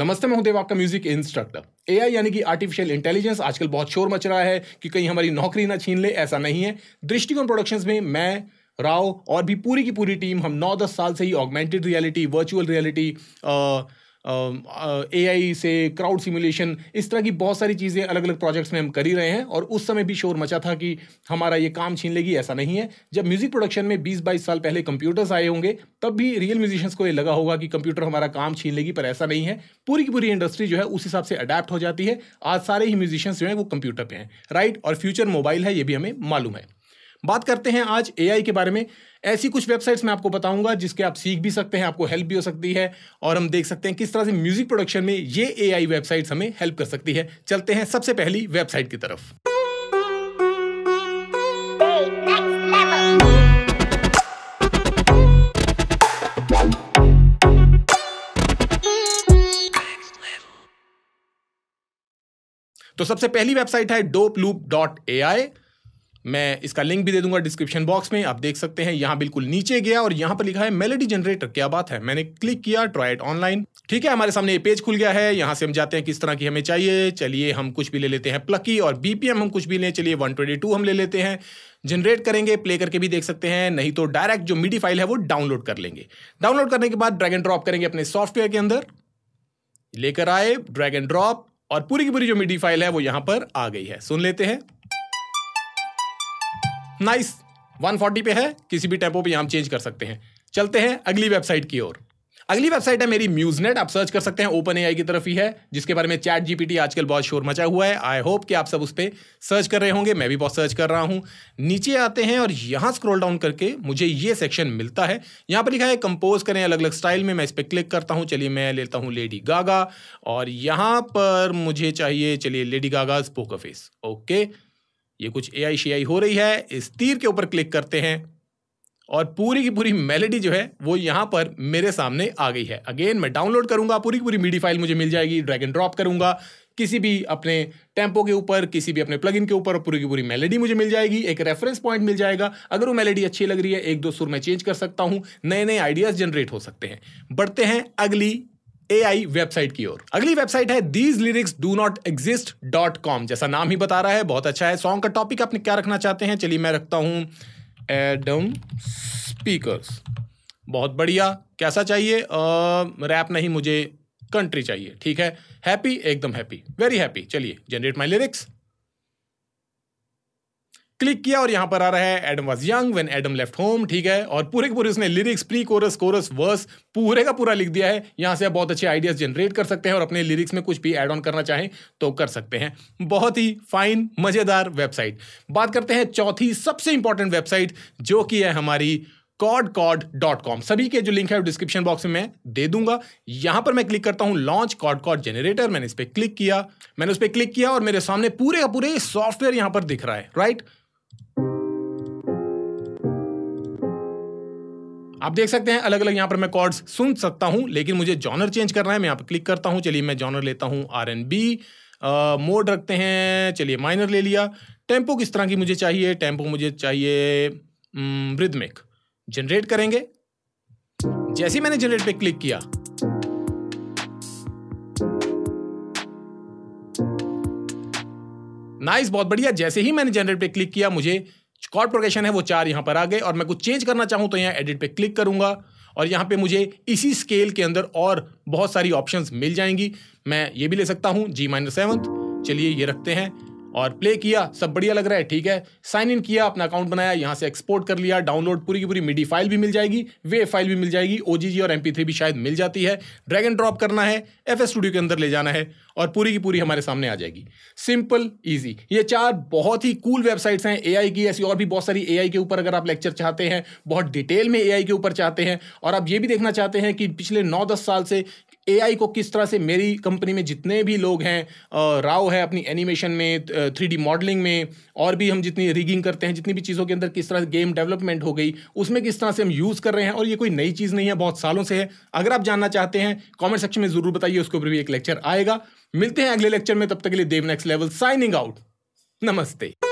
नमस्ते मैं हूं देव आपका म्यूजिक इंस्ट्रक्टर एआई यानी कि आर्टिफिशियल इंटेलिजेंस आजकल बहुत शोर मच रहा है कि कहीं हमारी नौकरी ना छीन ले ऐसा नहीं है दृष्टिकोण प्रोडक्शंस में मैं राव और भी पूरी की पूरी टीम हम नौ दस साल से ही augmented reality virtual reality A से क्राउड सिमुलेशन इस तरह की बहुत सारी चीज़ें अलग अलग प्रोजेक्ट्स में हम कर ही रहे हैं और उस समय भी शोर मचा था कि हमारा ये काम छीन लेगी ऐसा नहीं है जब म्यूज़िक प्रोडक्शन में बीस बाईस साल पहले कंप्यूटर्स आए होंगे तब भी रियल म्यूजिशियंस को ये लगा होगा कि कंप्यूटर हमारा काम छीन लेगी पर ऐसा नहीं है पूरी की पूरी इंडस्ट्री जो है उस हिसाब से अडेप्ट हो जाती है आज सारे ही म्यूजिशियंस जो हैं वो कंप्यूटर पर हैं राइट और फ्यूचर मोबाइल है ये भी हमें मालूम है बात करते हैं आज ए के बारे में ऐसी कुछ वेबसाइट्स मैं आपको बताऊंगा जिसके आप सीख भी सकते हैं आपको हेल्प भी हो सकती है और हम देख सकते हैं किस तरह से म्यूजिक प्रोडक्शन में ये ए वेबसाइट्स हमें हेल्प कर सकती है चलते हैं सबसे पहली वेबसाइट की तरफ तो सबसे पहली वेबसाइट है dope loop dot A I मैं इसका लिंक भी दे दूंगा डिस्क्रिप्शन बॉक्स में आप देख सकते हैं यहाँ बिल्कुल नीचे गया और यहाँ पर लिखा है मेलेडी जनरेटर क्या बात है मैंने क्लिक किया ट्राइट ऑनलाइन ठीक है हमारे सामने ये पेज खुल गया है यहाँ से हम जाते हैं किस तरह की हमें चाहिए चलिए हम कुछ भी ले लेते हैं प्लकी और बीपीएम हम कुछ भी लें चलिए वन हम ले लेते हैं जनरेट करेंगे प्ले करके भी देख सकते हैं नहीं तो डायरेक्ट जो मीडी फाइल है वो डाउनलोड कर लेंगे डाउनलोड करने के बाद ड्रैग एंड ड्रॉप करेंगे अपने सॉफ्टवेयर के अंदर लेकर आए ड्रैग एंड ड्रॉप और पूरी की पूरी जो मीडी फाइल है वो यहां पर आ गई है सुन लेते हैं नाइस 140 पे है किसी भी टेम्पो पे हम चेंज कर सकते हैं चलते हैं अगली वेबसाइट की ओर अगली वेबसाइट है मेरी म्यूजनेट आप सर्च कर सकते हैं ओपन एआई की तरफ ही है जिसके बारे में चैट जीपीटी आजकल बहुत शोर मचा हुआ है आई होप कि आप सब उस पर सर्च कर रहे होंगे मैं भी बहुत सर्च कर रहा हूँ नीचे आते हैं और यहाँ स्क्रॉल डाउन करके मुझे ये सेक्शन मिलता है यहाँ पर लिखा है कंपोज करें अलग अलग स्टाइल में मैं इस पर क्लिक करता हूँ चलिए मैं लेता हूँ लेडी गागा और यहाँ पर मुझे चाहिए चलिए Lady Gaga poker face okay ये कुछ ए आई हो रही है इस तीर के ऊपर क्लिक करते हैं और पूरी की पूरी मेलेडी जो है वो यहाँ पर मेरे सामने आ गई है अगेन मैं डाउनलोड करूँगा पूरी की पूरी मीडी फाइल मुझे मिल जाएगी ड्रैग एंड ड्रॉप करूँगा किसी भी अपने टेम्पो के ऊपर किसी भी अपने प्लगइन के ऊपर पूरी की पूरी मेलेडी मुझे मिल जाएगी एक रेफरेंस पॉइंट मिल जाएगा अगर वो मेलेडी अच्छी लग रही है एक दो सुर में चेंज कर सकता हूँ नए नए आइडियाज़ जनरेट हो सकते हैं बढ़ते हैं अगली आई वेबसाइट की ओर अगली वेबसाइट है these lyrics do not exist dot com जैसा नाम ही बता रहा है बहुत अच्छा है सॉन्ग का टॉपिक आपने क्या रखना चाहते हैं चलिए मैं रखता हूं एडम स्पीकर्स बहुत बढ़िया कैसा चाहिए रैप नहीं मुझे कंट्री चाहिए ठीक है हैप्पी एकदम हैप्पी वेरी हैप्पी चलिए जनरेट माई लिरिक्स क्लिक किया और यहां पर आ रहा है Adam was young when Adam left home ठीक है और पूरे के पूरे उसने lyrics pre chorus chorus verse पूरे का पूरा लिख दिया है यहाँ से आप बहुत अच्छे आइडियाज जनरेट कर सकते हैं और अपने लिरिक्स में कुछ भी एड ऑन करना चाहें तो कर सकते हैं बहुत ही फाइन मजेदार वेबसाइट बात करते हैं चौथी सबसे इंपॉर्टेंट वेबसाइट जो कि है हमारी कॉड कॉड डॉट कॉम सभी के जो लिंक है डिस्क्रिप्शन बॉक्स में मैं दे दूंगा यहां पर मैं क्लिक करता हूं लॉन्च कॉड कॉड जनरेटर मैंने इस पर क्लिक किया मैंने उस पर क्लिक किया और मेरे सामने पूरे का पूरे सॉफ्टवेयर यहां पर दिख रहा है राइट right? आप देख सकते हैं अलग अलग यहाँ पर मैं कॉर्ड्स सुन सकता हूँ लेकिन मुझे जॉनर चेंज करना है मैं यहाँ पर क्लिक करता हूँ चलिए मैं जॉनर लेता हूँ आर एन बी मोड रखते हैं चलिए माइनर ले लिया टेम्पो किस तरह की मुझे चाहिए टेम्पो मुझे चाहिए रिदमिक जनरेट करेंगे जैसे ही मैंने जनरेट पे क्लिक किया नाइस बहुत बढ़िया जैसे ही मैंने जनरेट पे क्लिक किया मुझे कॉर्ड प्रोग्रेशन है वो चार यहाँ पर आ गए और मैं कुछ चेंज करना चाहूँ तो यहाँ एडिट पे क्लिक करूँगा और यहाँ पे मुझे इसी स्केल के अंदर और बहुत सारी ऑप्शंस मिल जाएंगी मैं ये भी ले सकता हूँ जी माइनस सेवन्थ चलिए ये रखते हैं और प्ले किया सब बढ़िया लग रहा है ठीक है साइन इन किया अपना अकाउंट बनाया यहाँ से एक्सपोर्ट कर लिया डाउनलोड पूरी की पूरी मीडी फाइल भी मिल जाएगी वे फाइल भी मिल जाएगी ओ और एम भी शायद मिल जाती है ड्रैग एंड ड्रॉप करना है एफ स्टूडियो के अंदर ले जाना है और पूरी की पूरी हमारे सामने आ जाएगी सिंपल ईजी ये चार बहुत ही कूल वेबसाइट्स हैं ए की ऐसी और भी बहुत सारी ए के ऊपर अगर आप लेक्चर चाहते हैं बहुत डिटेल में ए के ऊपर चाहते हैं और आप ये भी देखना चाहते हैं कि पिछले नौ दस साल से ए को किस तरह से मेरी कंपनी में जितने भी लोग हैं राव है अपनी एनिमेशन में थ्री मॉडलिंग में और भी हम जितनी रिगिंग करते हैं जितनी भी चीज़ों के अंदर किस तरह से गेम डेवलपमेंट हो गई उसमें किस तरह से हम यूज़ कर रहे हैं और ये कोई नई चीज़ नहीं है बहुत सालों से है अगर आप जानना चाहते हैं कॉमेंट सेक्शन में ज़रूर बताइए उसके ऊपर भी एक लेक्चर आएगा मिलते हैं अगले लेक्चर में तब तक के लिए Dev next level signing out नमस्ते